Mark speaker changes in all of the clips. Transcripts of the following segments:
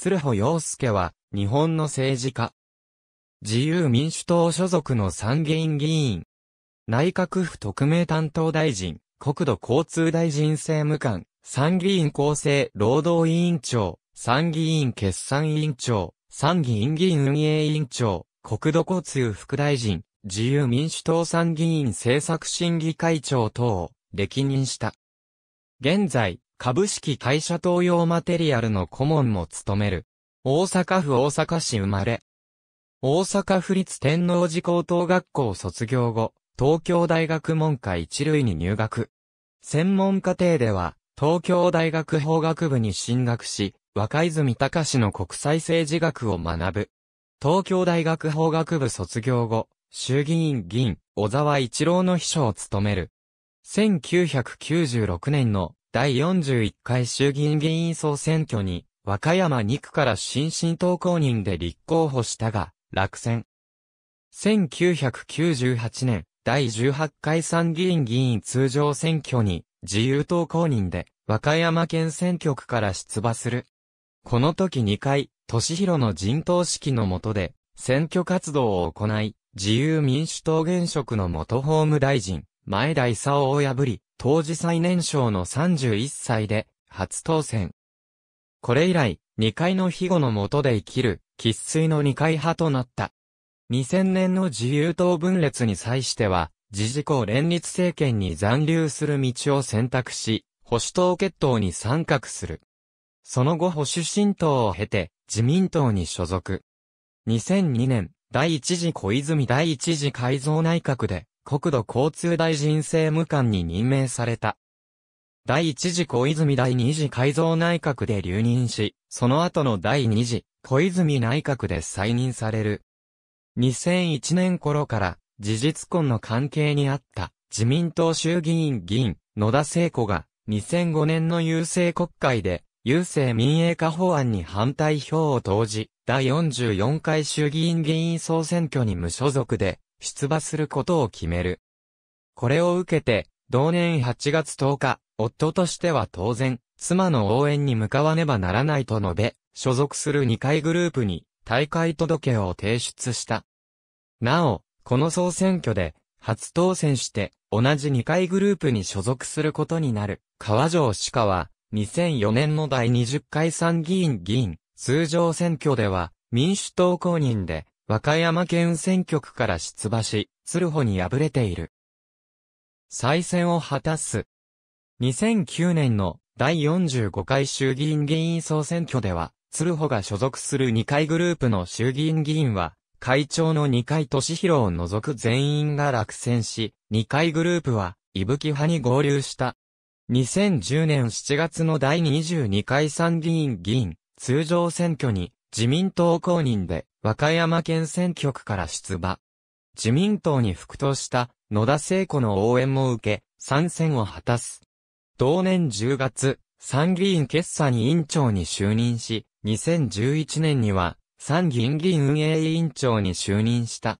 Speaker 1: 鶴穂洋介は、日本の政治家。自由民主党所属の参議院議員。内閣府特命担当大臣、国土交通大臣政務官、参議院厚生労働委員長、参議院決算委員長、参議院議員運営委員長、国土交通副大臣、自由民主党参議院政策審議会長等を歴任した。現在、株式会社東洋マテリアルの顧問も務める。大阪府大阪市生まれ。大阪府立天皇寺高等学校卒業後、東京大学文科一類に入学。専門課程では、東京大学法学部に進学し、若泉隆の国際政治学を学ぶ。東京大学法学部卒業後、衆議院議員、小沢一郎の秘書を務める。1996年の第41回衆議院議員総選挙に、和歌山2区から新進党公認で立候補したが、落選。1998年、第18回参議院議員通常選挙に、自由党公認で、和歌山県選挙区から出馬する。この時2回、俊弘の陣頭指揮の下で、選挙活動を行い、自由民主党現職の元法務大臣、前田勲を破り、当時最年少の31歳で、初当選。これ以来、二階の庇護の下で生きる、喫水の二階派となった。2000年の自由党分裂に際しては、自治公連立政権に残留する道を選択し、保守党決闘に参画する。その後保守新党を経て、自民党に所属。2002年、第一次小泉第一次改造内閣で、国土交通大臣政務官に任命された。第一次小泉第二次改造内閣で留任し、その後の第二次小泉内閣で再任される。2001年頃から事実婚の関係にあった自民党衆議院議員野田聖子が2005年の郵政国会で郵政民営化法案に反対票を投じ、第44回衆議院議員総選挙に無所属で出馬することを決める。これを受けて、同年8月10日、夫としては当然、妻の応援に向かわねばならないと述べ、所属する2回グループに、大会届を提出した。なお、この総選挙で、初当選して、同じ2回グループに所属することになる、川城鹿は、2004年の第20回参議院議員、通常選挙では、民主党公認で、和歌山県選挙区から出馬し、鶴穂に敗れている。再選を果たす。2009年の第45回衆議院議員総選挙では、鶴穂が所属する2回グループの衆議院議員は、会長の2回俊弘を除く全員が落選し、2回グループは、伊吹派に合流した。2010年7月の第22回参議院議員、通常選挙に、自民党公認で和歌山県選挙区から出馬。自民党に復党した野田聖子の応援も受け、参戦を果たす。同年10月、参議院決算委員長に就任し、2011年には参議院議員運営委員長に就任した。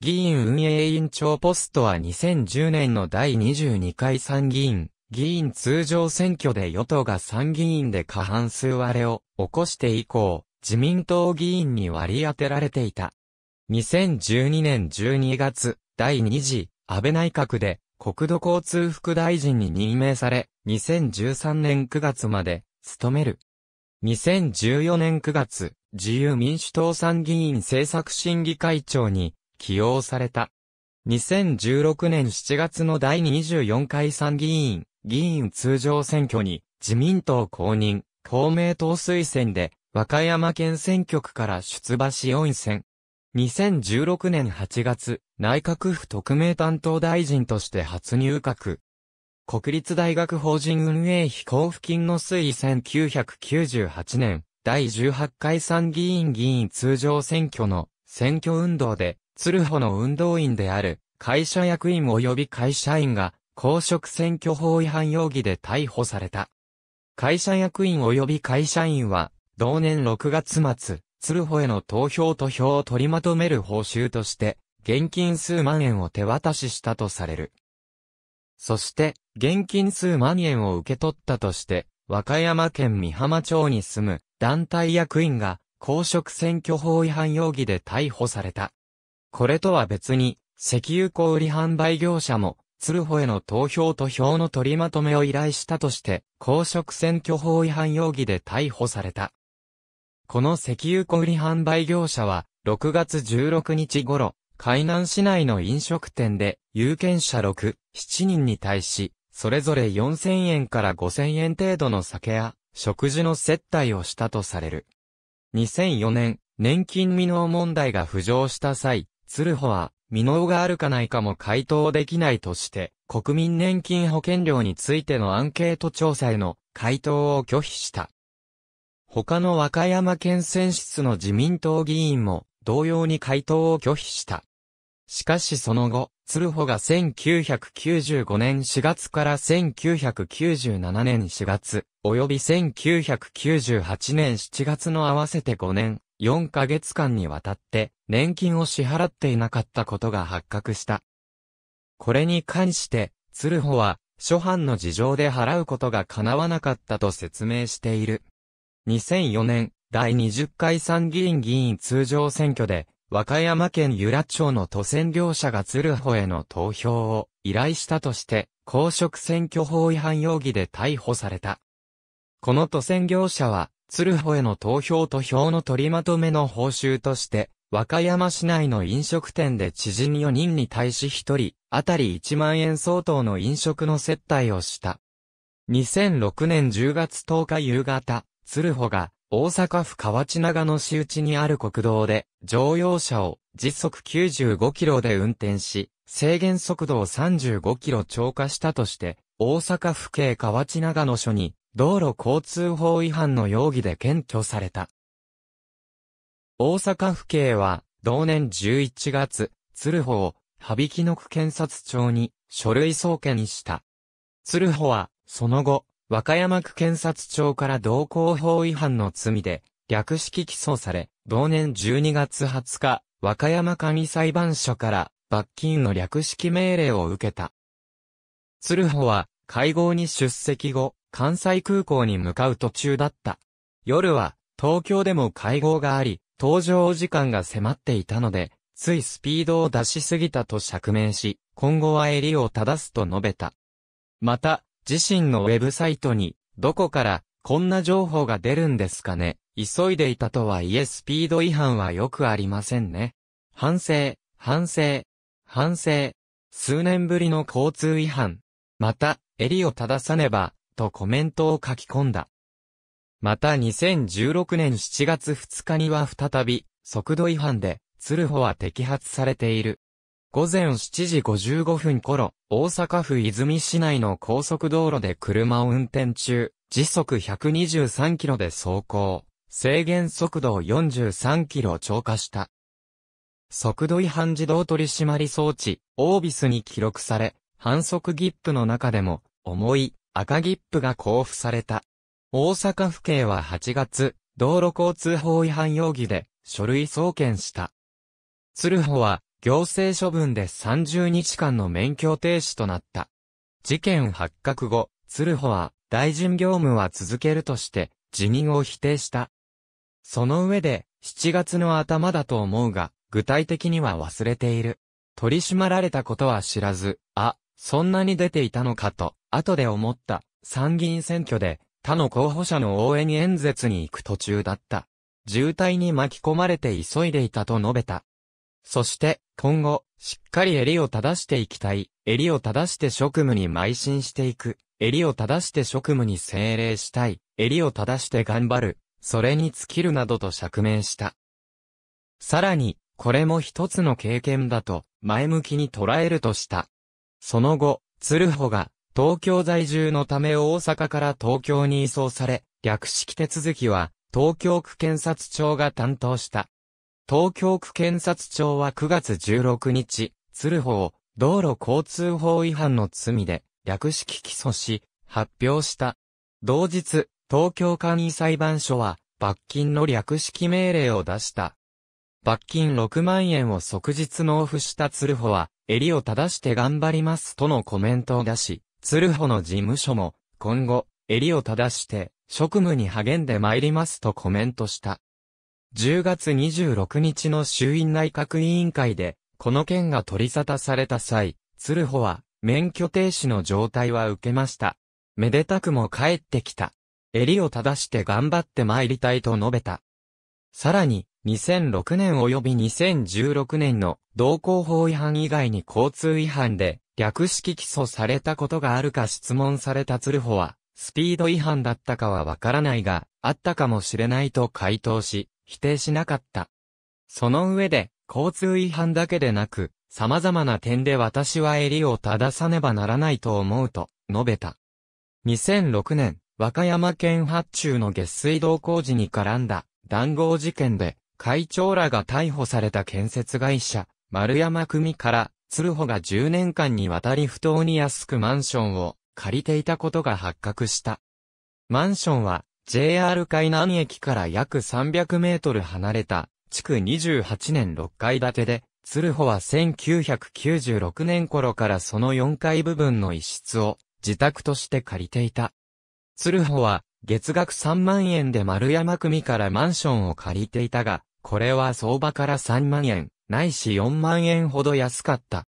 Speaker 1: 議員運営委員長ポストは2010年の第22回参議院、議員通常選挙で与党が参議院で過半数割れを起こして以降、自民党議員に割り当てられていた。2012年12月、第2次安倍内閣で国土交通副大臣に任命され、2013年9月まで務める。2014年9月、自由民主党参議院政策審議会長に起用された。2016年7月の第24回参議院議員通常選挙に自民党公認、公明党推薦で和歌山県選挙区から出馬し4選。2016年8月、内閣府特命担当大臣として初入閣。国立大学法人運営費交付金の推移1998年、第18回参議院議員通常選挙の選挙運動で、鶴穂の運動員である会社役員及び会社員が公職選挙法違反容疑で逮捕された。会社役員及び会社員は同年6月末、鶴穂への投票と票を取りまとめる報酬として、現金数万円を手渡ししたとされる。そして、現金数万円を受け取ったとして、和歌山県美浜町に住む団体役員が公職選挙法違反容疑で逮捕された。これとは別に、石油小売販売業者も、鶴穂への投票と票の取りまとめを依頼したとして、公職選挙法違反容疑で逮捕された。この石油小売販売業者は、6月16日頃、海南市内の飲食店で、有権者6、7人に対し、それぞれ4000円から5000円程度の酒や、食事の接待をしたとされる。2004年、年金未納問題が浮上した際、鶴穂は、未納があるかないかも回答できないとして、国民年金保険料についてのアンケート調査への回答を拒否した。他の和歌山県選出の自民党議員も同様に回答を拒否した。しかしその後、鶴穂が1995年4月から1997年4月、及び1998年7月の合わせて5年、4ヶ月間にわたって、年金を支払っていなかったことが発覚した。これに関して、鶴穂は、諸般の事情で払うことが叶わなかったと説明している。2004年、第20回参議院議員通常選挙で、和歌山県由良町の都選業者が鶴穂への投票を依頼したとして、公職選挙法違反容疑で逮捕された。この都選業者は、鶴穂への投票と票の取りまとめの報酬として、和歌山市内の飲食店で知人4人に対し1人、あたり1万円相当の飲食の接待をした。2006年10月10日夕方、鶴穂が、大阪府河内長野市内にある国道で、乗用車を時速95キロで運転し、制限速度を35キロ超過したとして、大阪府警河内長野署に、道路交通法違反の容疑で検挙された。大阪府警は、同年11月、鶴穂を、羽引の区検察庁に、書類送検した。鶴穂は、その後、和歌山区検察庁から同行法違反の罪で、略式起訴され、同年12月20日、和歌山上裁判所から罰金の略式命令を受けた。鶴穂は会合に出席後、関西空港に向かう途中だった。夜は東京でも会合があり、搭乗時間が迫っていたので、ついスピードを出しすぎたと釈明し、今後は襟を正すと述べた。また、自身のウェブサイトに、どこからこんな情報が出るんですかね。急いでいたとはいえスピード違反はよくありませんね。反省、反省、反省。数年ぶりの交通違反。また、襟を正さねば、とコメントを書き込んだ。また2016年7月2日には再び、速度違反で、鶴穂は摘発されている。午前7時55分頃、大阪府泉市内の高速道路で車を運転中、時速123キロで走行、制限速度を43キロ超過した。速度違反自動取締装置、オービスに記録され、反則切符の中でも、重い赤切符が交付された。大阪府警は8月、道路交通法違反容疑で書類送検した。鶴穂は行政処分で30日間の免許停止となった。事件発覚後、鶴穂は大臣業務は続けるとして辞任を否定した。その上で、7月の頭だと思うが、具体的には忘れている。取り締まられたことは知らず、あ、そんなに出ていたのかと、後で思った、参議院選挙で、他の候補者の応援演説に行く途中だった。渋滞に巻き込まれて急いでいたと述べた。そして、今後、しっかり襟を正していきたい。襟を正して職務に邁進していく。襟を正して職務に精霊したい。襟を正して頑張る。それに尽きるなどと釈明した。さらに、これも一つの経験だと、前向きに捉えるとした。その後、鶴穂が、東京在住のため大阪から東京に移送され、略式手続きは、東京区検察庁が担当した。東京区検察庁は9月16日、鶴穂を道路交通法違反の罪で略式起訴し、発表した。同日、東京簡易裁判所は罰金の略式命令を出した。罰金6万円を即日納付した鶴穂は、襟を正して頑張りますとのコメントを出し、鶴穂の事務所も、今後、襟を正して、職務に励んで参りますとコメントした。10月26日の衆院内閣委員会で、この件が取り沙汰された際、鶴穂は、免許停止の状態は受けました。めでたくも帰ってきた。襟を正して頑張って参りたいと述べた。さらに、2006年及び2016年の道交法違反以外に交通違反で略式起訴されたことがあるか質問された鶴穂は、スピード違反だったかはわからないが、あったかもしれないと回答し、否定しなかった。その上で、交通違反だけでなく、様々な点で私は襟を正さねばならないと思うと、述べた。2006年、和歌山県発注の下水道工事に絡んだ、談合事件で、会長らが逮捕された建設会社、丸山組から、鶴穂が10年間にわたり不当に安くマンションを借りていたことが発覚した。マンションは JR 海南駅から約300メートル離れた、築28年6階建てで、鶴穂は1996年頃からその4階部分の一室を自宅として借りていた。鶴穂は月額3万円で丸山組からマンションを借りていたが、これは相場から3万円、ないし4万円ほど安かった。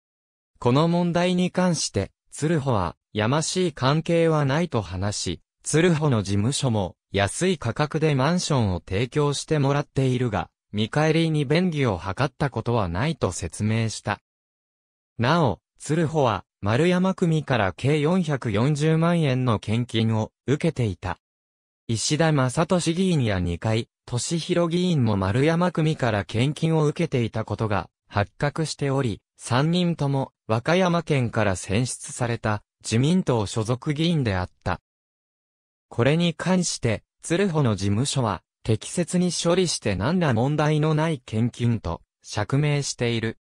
Speaker 1: この問題に関して、鶴穂は、やましい関係はないと話し、鶴穂の事務所も安い価格でマンションを提供してもらっているが、見返りに便宜を図ったことはないと説明した。なお、鶴穂は丸山組から計440万円の献金を受けていた。石田正俊議員や2階、俊弘議員も丸山組から献金を受けていたことが発覚しており、3人とも和歌山県から選出された自民党所属議員であった。これに関して、鶴穂の事務所は、適切に処理して何ら問題のない献金と、釈明している。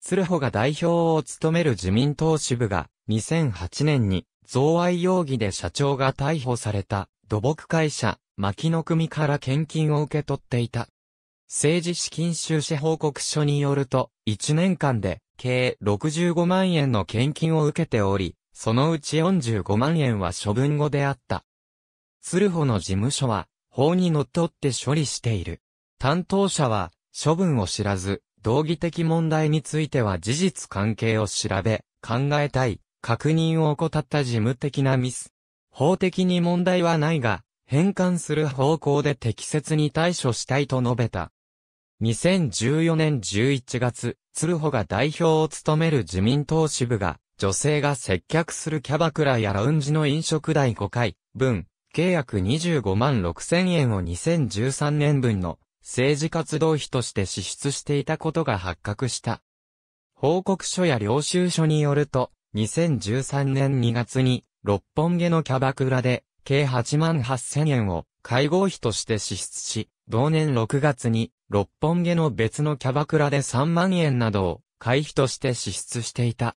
Speaker 1: 鶴穂が代表を務める自民党支部が、2008年に、贈賄容疑で社長が逮捕された、土木会社、牧野組から献金を受け取っていた。政治資金収支報告書によると、1年間で、計65万円の献金を受けており、そのうち45万円は処分後であった。鶴穂の事務所は、法に則っって処理している。担当者は、処分を知らず、道義的問題については事実関係を調べ、考えたい、確認を怠った事務的なミス。法的に問題はないが、返還する方向で適切に対処したいと述べた。2014年11月、鶴穂が代表を務める自民党支部が、女性が接客するキャバクラやラウンジの飲食代5回分、計約25万6千円を2013年分の政治活動費として支出していたことが発覚した。報告書や領収書によると、2013年2月に、六本木のキャバクラで、計8万8千円を会合費として支出し、同年6月に、六本木の別のキャバクラで3万円などを会費として支出していた。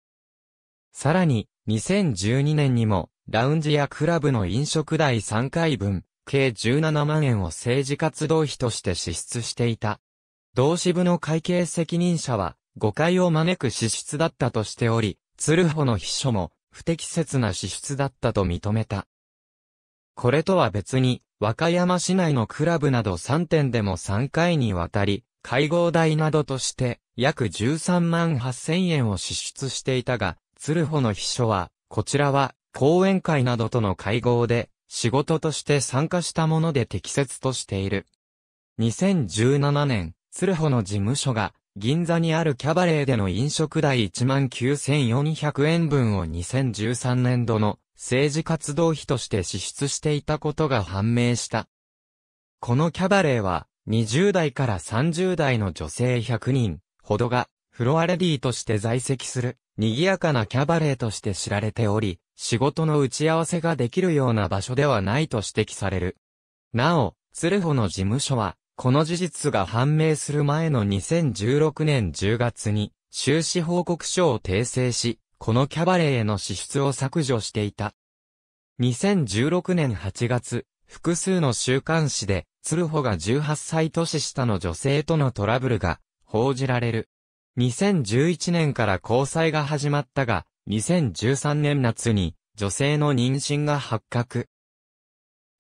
Speaker 1: さらに、2012年にも、ラウンジやクラブの飲食代3回分、計17万円を政治活動費として支出していた。同支部の会計責任者は、誤解を招く支出だったとしており、鶴穂の秘書も、不適切な支出だったと認めた。これとは別に、和歌山市内のクラブなど3点でも3回にわたり、会合代などとして、約13万8000円を支出していたが、鶴穂の秘書は、こちらは、講演会などとの会合で、仕事として参加したもので適切としている。2017年、鶴穂の事務所が、銀座にあるキャバレーでの飲食代19,400円分を2013年度の政治活動費として支出していたことが判明した。このキャバレーは、20代から30代の女性100人ほどが、フロアレディとして在籍する、賑やかなキャバレーとして知られており、仕事の打ち合わせができるような場所ではないと指摘される。なお、鶴穂の事務所は、この事実が判明する前の2016年10月に、収支報告書を訂正し、このキャバレーへの支出を削除していた。2016年8月、複数の週刊誌で、鶴穂が18歳年下の女性とのトラブルが報じられる。2011年から交際が始まったが、2013年夏に女性の妊娠が発覚。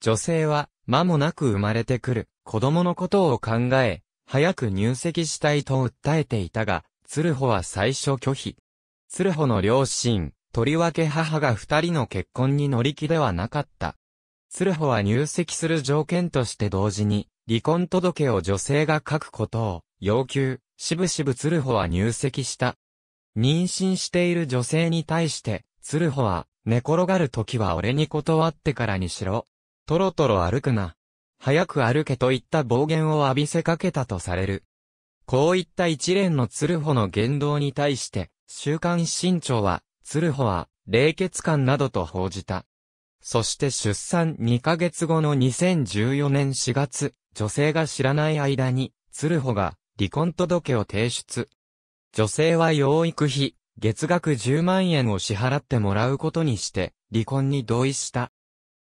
Speaker 1: 女性は間もなく生まれてくる子供のことを考え、早く入籍したいと訴えていたが、鶴穂は最初拒否。鶴穂の両親、とりわけ母が二人の結婚に乗り気ではなかった。鶴穂は入籍する条件として同時に、離婚届を女性が書くことを要求、しぶしぶ鶴穂は入籍した。妊娠している女性に対して、鶴穂は、寝転がる時は俺に断ってからにしろ。とろとろ歩くな。早く歩けといった暴言を浴びせかけたとされる。こういった一連の鶴穂の言動に対して、週刊新潮は、鶴穂は、冷血感などと報じた。そして出産2ヶ月後の2014年4月、女性が知らない間に、鶴穂が離婚届を提出。女性は養育費、月額10万円を支払ってもらうことにして、離婚に同意した。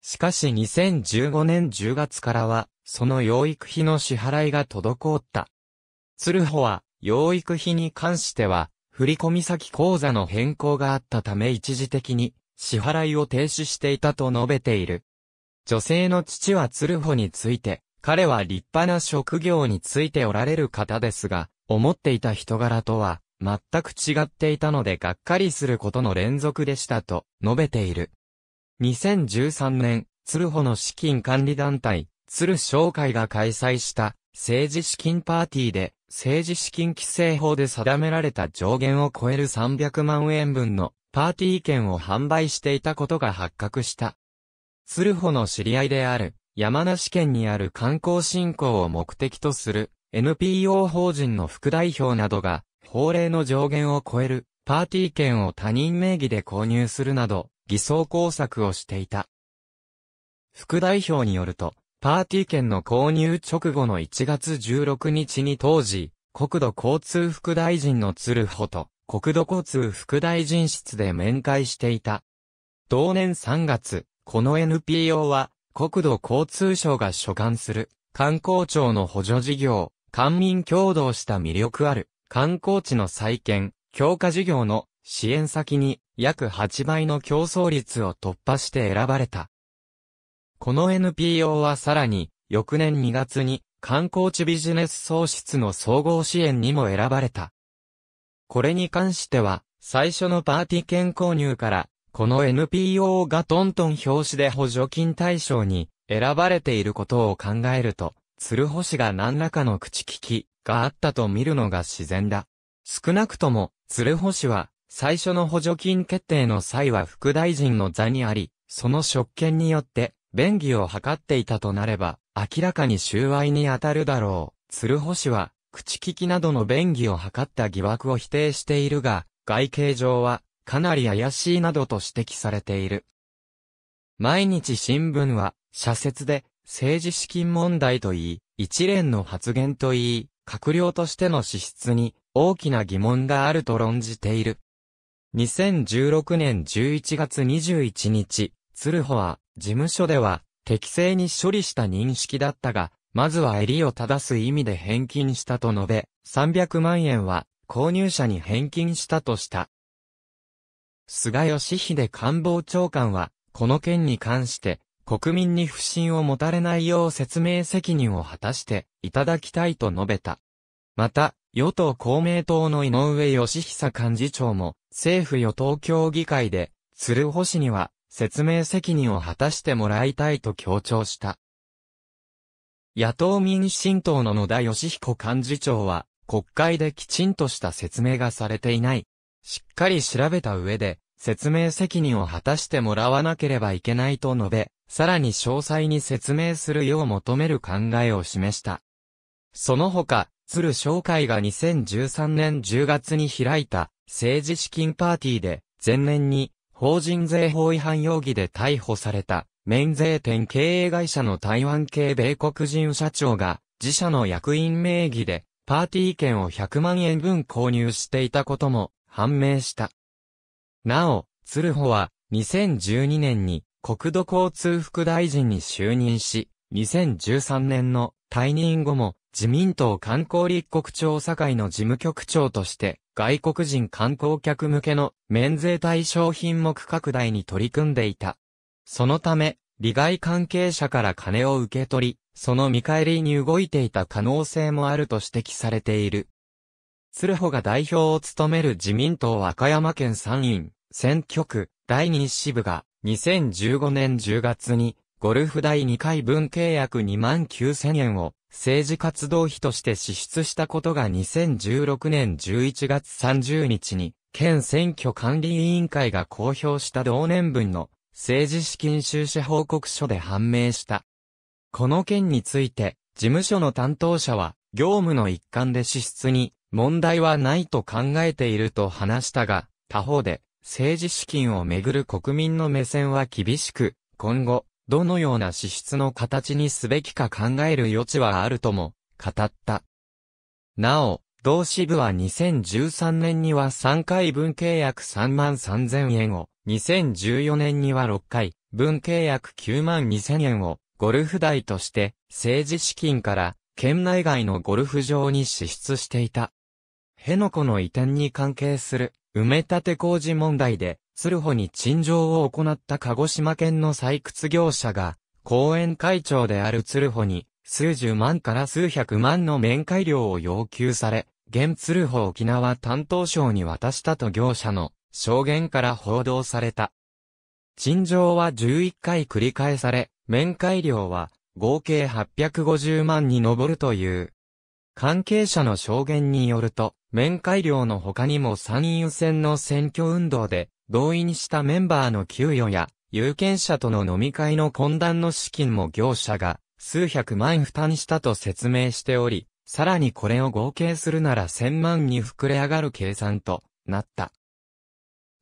Speaker 1: しかし2015年10月からは、その養育費の支払いが滞った。鶴穂は、養育費に関しては、振込先口座の変更があったため一時的に、支払いを停止していたと述べている。女性の父は鶴穂について、彼は立派な職業についておられる方ですが、思っていた人柄とは、全く違っていたのでがっかりすることの連続でしたと述べている。2013年、鶴穂の資金管理団体、鶴商会が開催した政治資金パーティーで政治資金規正法で定められた上限を超える300万円分のパーティー券を販売していたことが発覚した。鶴穂の知り合いである山梨県にある観光振興を目的とする NPO 法人の副代表などが、法令の上限を超えるパーティー券を他人名義で購入するなど、偽装工作をしていた。副代表によると、パーティー券の購入直後の1月16日に当時、国土交通副大臣の鶴穂と国土交通副大臣室で面会していた。同年3月、この NPO は国土交通省が所管する観光庁の補助事業、官民共同した魅力ある観光地の再建、強化事業の支援先に約8倍の競争率を突破して選ばれた。この NPO はさらに翌年2月に観光地ビジネス創出の総合支援にも選ばれた。これに関しては最初のパーティー券購入からこの NPO がトントン表紙で補助金対象に選ばれていることを考えると鶴る星が何らかの口利きがあったと見るのが自然だ。少なくとも、鶴星は、最初の補助金決定の際は副大臣の座にあり、その職権によって、便宜を図っていたとなれば、明らかに収賄に当たるだろう。鶴星は、口利きなどの便宜を図った疑惑を否定しているが、外形上は、かなり怪しいなどと指摘されている。毎日新聞は、社説で、政治資金問題といい、一連の発言といい、閣僚としての資質に大きな疑問があると論じている。2016年11月21日、鶴穂は、事務所では、適正に処理した認識だったが、まずは襟を正す意味で返金したと述べ、300万円は購入者に返金したとした。菅義偉官房長官は、この件に関して、国民に不信を持たれないよう説明責任を果たしていただきたいと述べた。また、与党公明党の井上義久幹事長も、政府与党協議会で、鶴保氏には、説明責任を果たしてもらいたいと強調した。野党民進党の野田義彦幹事長は、国会できちんとした説明がされていない。しっかり調べた上で、説明責任を果たしてもらわなければいけないと述べ、さらに詳細に説明するよう求める考えを示した。その他、鶴商会が2013年10月に開いた政治資金パーティーで、前年に法人税法違反容疑で逮捕された免税店経営会社の台湾系米国人社長が自社の役員名義でパーティー券を100万円分購入していたことも判明した。なお、鶴穂は2012年に国土交通副大臣に就任し、2013年の退任後も自民党観光立国調査会の事務局長として外国人観光客向けの免税対象品目拡大に取り組んでいた。そのため、利害関係者から金を受け取り、その見返りに動いていた可能性もあると指摘されている。鶴穂が代表を務める自民党和歌山県参院選挙区第2支部が2015年10月に、ゴルフ第2回分契約2万9000円を政治活動費として支出したことが2016年11月30日に、県選挙管理委員会が公表した同年分の政治資金収支報告書で判明した。この件について、事務所の担当者は、業務の一環で支出に問題はないと考えていると話したが、他方で、政治資金をめぐる国民の目線は厳しく、今後、どのような支出の形にすべきか考える余地はあるとも、語った。なお、同支部は2013年には3回分契約3万3000円を、2014年には6回、分契約9万2000円を、ゴルフ代として、政治資金から、県内外のゴルフ場に支出していた。辺野古の移転に関係する埋め立て工事問題で、鶴穂に陳情を行った鹿児島県の採掘業者が、公園会長である鶴穂に、数十万から数百万の面会料を要求され、現鶴穂沖縄担当省に渡したと業者の証言から報道された。陳情は11回繰り返され、面会料は合計850万に上るという。関係者の証言によると、面会料の他にも参院選の選挙運動で、動員したメンバーの給与や、有権者との飲み会の懇談の資金も業者が、数百万負担したと説明しており、さらにこれを合計するなら千万に膨れ上がる計算となった。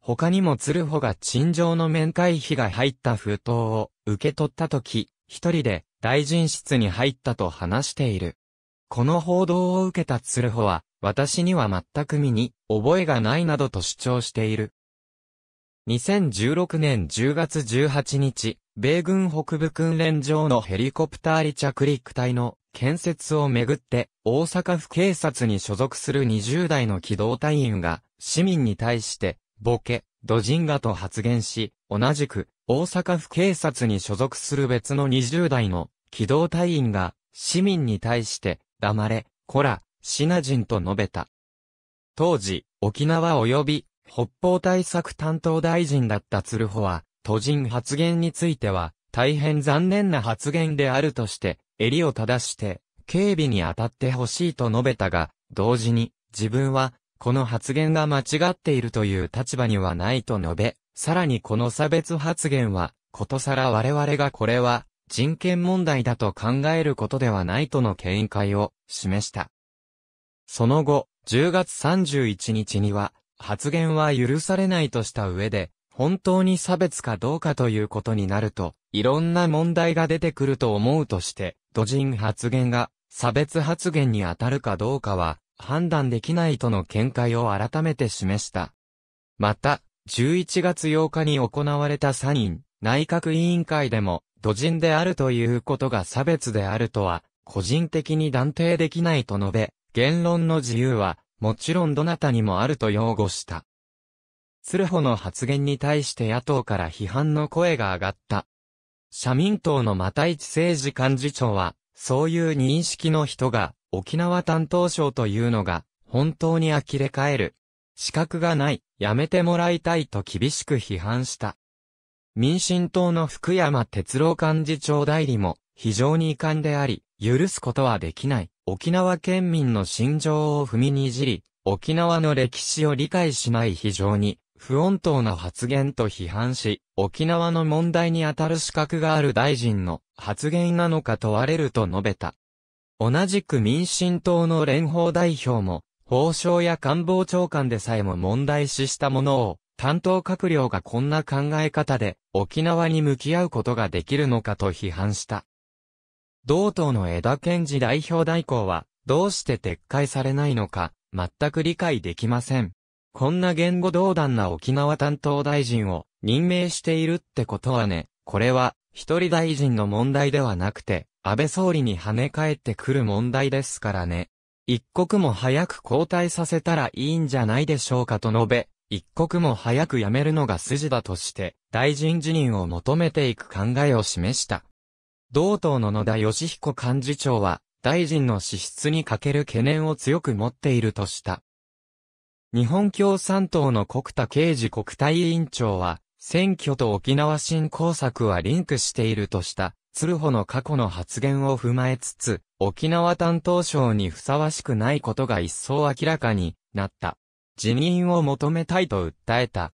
Speaker 1: 他にも鶴穂が陳情の面会費が入った封筒を受け取った時、一人で大臣室に入ったと話している。この報道を受けた鶴穂は、私には全く身に覚えがないなどと主張している。2016年10月18日、米軍北部訓練場のヘリコプター離着陸隊の建設をめぐって、大阪府警察に所属する20代の機動隊員が、市民に対して、ボケ、ドジンガと発言し、同じく、大阪府警察に所属する別の20代の機動隊員が、市民に対して、黙れ、こら、シナ人と述べた。当時、沖縄及び北方対策担当大臣だった鶴穂は、都人発言については、大変残念な発言であるとして、襟を正して、警備に当たってほしいと述べたが、同時に、自分は、この発言が間違っているという立場にはないと述べ、さらにこの差別発言は、ことさら我々がこれは、人権問題だと考えることではないとの見解を示した。その後、10月31日には、発言は許されないとした上で、本当に差別かどうかということになると、いろんな問題が出てくると思うとして、土人発言が差別発言に当たるかどうかは判断できないとの見解を改めて示した。また、11月8日に行われたサイン内閣委員会でも、土人であるということが差別であるとは、個人的に断定できないと述べ、言論の自由は、もちろんどなたにもあると擁護した。鶴穂の発言に対して野党から批判の声が上がった。社民党の又市政治幹事長は、そういう認識の人が、沖縄担当省というのが、本当に呆れ返る。資格がない、やめてもらいたいと厳しく批判した。民進党の福山哲郎幹事長代理も、非常に遺憾であり、許すことはできない。沖縄県民の心情を踏みにじり、沖縄の歴史を理解しない非常に不穏当な発言と批判し、沖縄の問題に当たる資格がある大臣の発言なのか問われると述べた。同じく民進党の連邦代表も、法相や官房長官でさえも問題視したものを、担当閣僚がこんな考え方で沖縄に向き合うことができるのかと批判した。同党の枝健二代表代行は、どうして撤回されないのか、全く理解できません。こんな言語道断な沖縄担当大臣を任命しているってことはね、これは、一人大臣の問題ではなくて、安倍総理に跳ね返ってくる問題ですからね。一刻も早く交代させたらいいんじゃないでしょうかと述べ、一刻も早く辞めるのが筋だとして、大臣辞任を求めていく考えを示した。同党の野田義彦幹事長は、大臣の資質にかける懸念を強く持っているとした。日本共産党の国田刑事国対委員長は、選挙と沖縄振興策はリンクしているとした、鶴穂の過去の発言を踏まえつつ、沖縄担当省にふさわしくないことが一層明らかになった。辞任を求めたいと訴えた。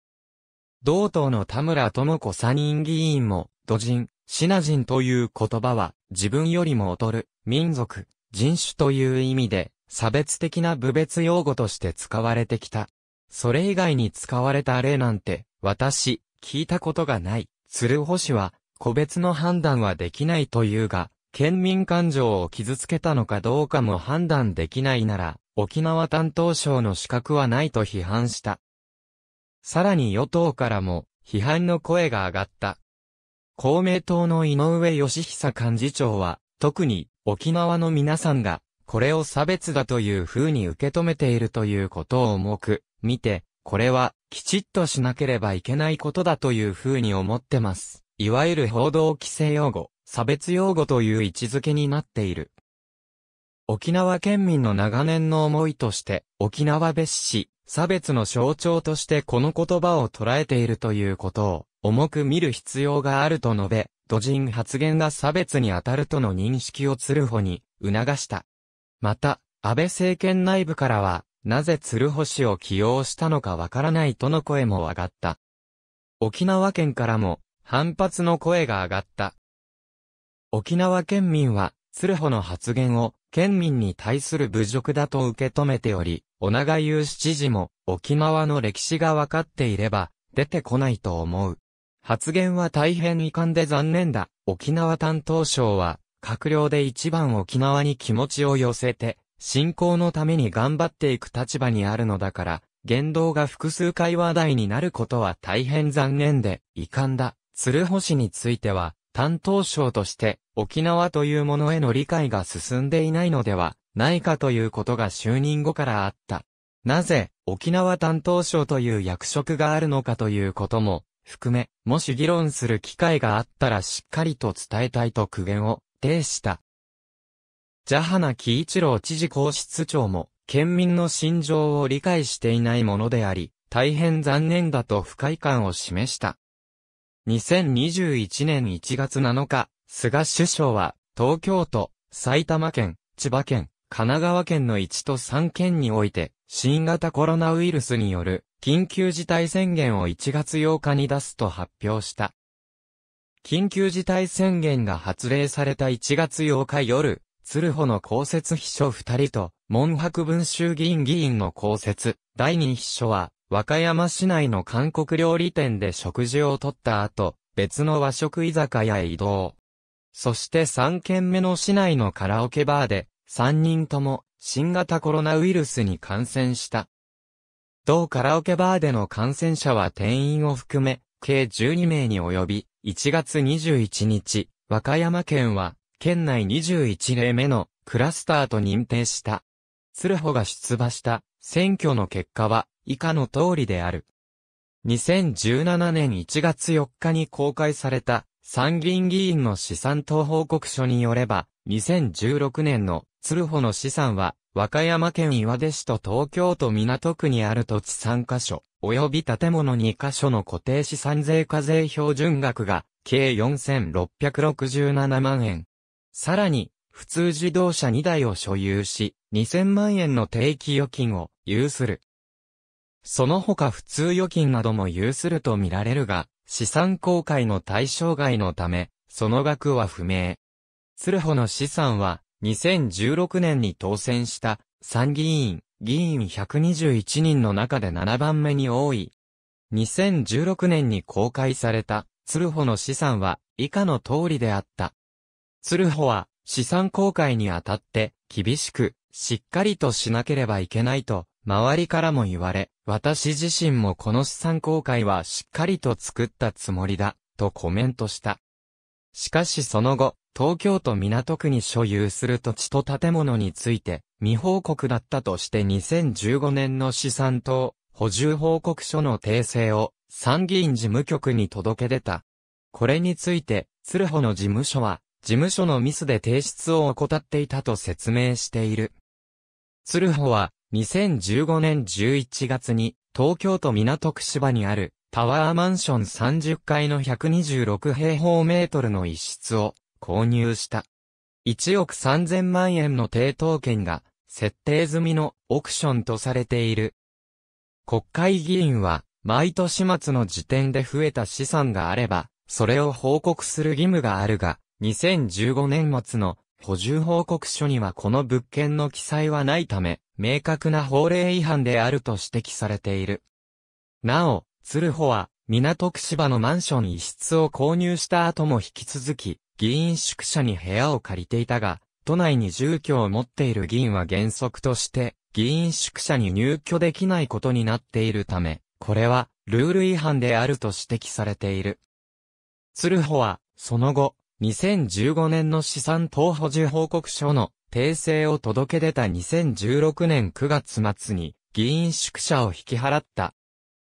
Speaker 1: 同党の田村智子参院議員も、土人、シナ人という言葉は、自分よりも劣る、民族、人種という意味で、差別的な部別用語として使われてきた。それ以外に使われた例なんて、私、聞いたことがない。鶴保氏は、個別の判断はできないというが、県民感情を傷つけたのかどうかも判断できないなら、沖縄担当省の資格はないと批判した。さらに与党からも、批判の声が上がった。公明党の井上義久幹事長は、特に沖縄の皆さんが、これを差別だという風に受け止めているということを重く、見て、これは、きちっとしなければいけないことだという風に思ってます。いわゆる報道規制用語、差別用語という位置づけになっている。沖縄県民の長年の思いとして、沖縄別市、差別の象徴としてこの言葉を捉えているということを、重く見る必要があると述べ、土人発言が差別に当たるとの認識を鶴穂に促した。また、安倍政権内部からは、なぜ鶴穂氏を起用したのかわからないとの声も上がった。沖縄県からも、反発の声が上がった。沖縄県民は、鶴穂の発言を、県民に対する侮辱だと受け止めており、小長雄市知事も、沖縄の歴史がわかっていれば、出てこないと思う。発言は大変遺憾で残念だ。沖縄担当省は、閣僚で一番沖縄に気持ちを寄せて、振興のために頑張っていく立場にあるのだから、言動が複数回話題になることは大変残念で、遺憾だ。鶴星については、担当省として、沖縄というものへの理解が進んでいないのでは、ないかということが就任後からあった。なぜ、沖縄担当省という役職があるのかということも、含め、もし議論する機会があったらしっかりと伝えたいと苦言を呈した。ジャハナ・キイチロー知事公室長も、県民の心情を理解していないものであり、大変残念だと不快感を示した。2021年1月7日、菅首相は、東京都、埼玉県、千葉県、神奈川県の1都3県において、新型コロナウイルスによる緊急事態宣言を1月8日に出すと発表した。緊急事態宣言が発令された1月8日夜、鶴穂の公設秘書二人と、門博文衆議院議員の公設、第二秘書は、和歌山市内の韓国料理店で食事をとった後、別の和食居酒屋へ移動。そして3軒目の市内のカラオケバーで、3人とも新型コロナウイルスに感染した。同カラオケバーでの感染者は店員を含め、計12名に及び、1月21日、和歌山県は、県内21例目のクラスターと認定した。鶴穂が出馬した選挙の結果は以下の通りである。2017年1月4日に公開された参議院議員の資産等報告書によれば、2016年の鶴穂の資産は、和歌山県岩出市と東京都港区にある土地3カ所、及び建物2カ所の固定資産税課税標準額が、計4667万円。さらに、普通自動車2台を所有し、2000万円の定期預金を有する。その他普通預金なども有するとみられるが、資産公開の対象外のため、その額は不明。鶴穂の資産は、2016年に当選した参議院議員121人の中で7番目に多い。2016年に公開された鶴穂の資産は以下の通りであった。鶴穂は資産公開にあたって厳しくしっかりとしなければいけないと周りからも言われ、私自身もこの資産公開はしっかりと作ったつもりだとコメントした。しかしその後、東京都港区に所有する土地と建物について未報告だったとして2015年の資産等補充報告書の訂正を参議院事務局に届け出た。これについて、鶴穂の事務所は、事務所のミスで提出を怠っていたと説明している。鶴穂は、2015年11月に、東京都港区芝にある、タワーマンション30階の126平方メートルの一室を、購入した。1億3000万円の抵当権が設定済みのオクションとされている。国会議員は毎年末の時点で増えた資産があれば、それを報告する義務があるが、2015年末の補充報告書にはこの物件の記載はないため、明確な法令違反であると指摘されている。なお、鶴穂は、港区芝のマンション一室を購入した後も引き続き、議員宿舎に部屋を借りていたが、都内に住居を持っている議員は原則として、議員宿舎に入居できないことになっているため、これは、ルール違反であると指摘されている。鶴穂は、その後、2015年の資産等保持報告書の訂正を届け出た2016年9月末に議員宿舎を引き払った。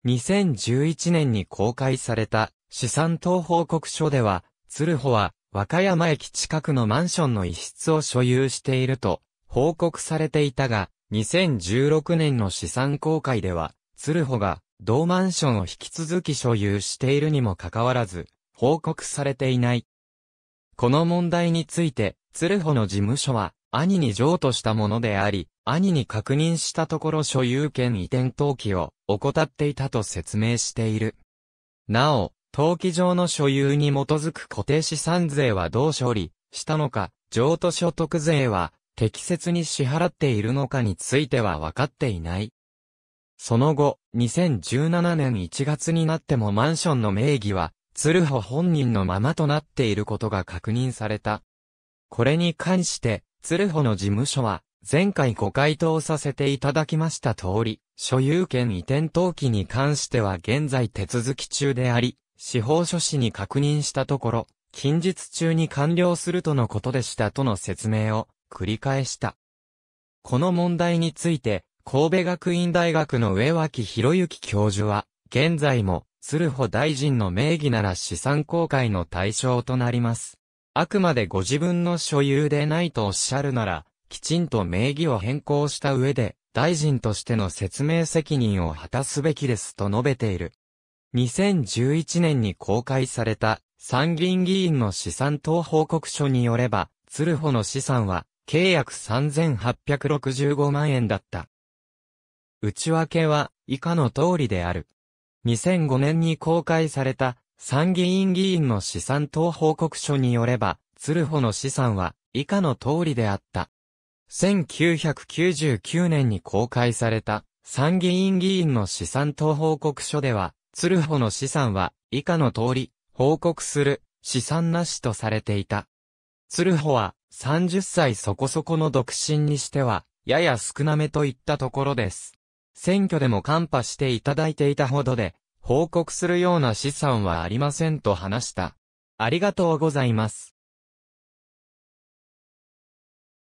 Speaker 1: 2011年に公開された資産等報告書では、鶴穂は和歌山駅近くのマンションの一室を所有していると報告されていたが、2016年の資産公開では、鶴穂が同マンションを引き続き所有しているにもかかわらず、報告されていない。この問題について、鶴穂の事務所は、兄に譲渡したものであり、兄に確認したところ所有権移転登記を怠っていたと説明している。なお、登記上の所有に基づく固定資産税はどう処理したのか、譲渡所得税は適切に支払っているのかについては分かっていない。その後、2017年1月になってもマンションの名義は、鶴穂本人のままとなっていることが確認された。これに関して、鶴穂の事務所は、前回ご回答させていただきました通り、所有権移転登記に関しては現在手続き中であり、司法書士に確認したところ、近日中に完了するとのことでしたとの説明を繰り返した。この問題について、神戸学院大学の上脇博之教授は、現在も、鶴穂大臣の名義なら資産公開の対象となります。あくまでご自分の所有でないとおっしゃるなら、きちんと名義を変更した上で、大臣としての説明責任を果たすべきですと述べている。2011年に公開された参議院議員の資産等報告書によれば、鶴穂の資産は、契約3865万円だった。内訳は以下の通りである。2005年に公開された参議院議員の資産等報告書によれば、鶴穂の資産は以下の通りであった。1999年に公開された参議院議員の資産等報告書では、鶴穂の資産は、以下の通り、報告する、資産なしとされていた。鶴穂は、30歳そこそこの独身にしては、やや少なめといったところです。選挙でもカンパしていただいていたほどで、報告するような資産はありませんと話した。ありがとうございます。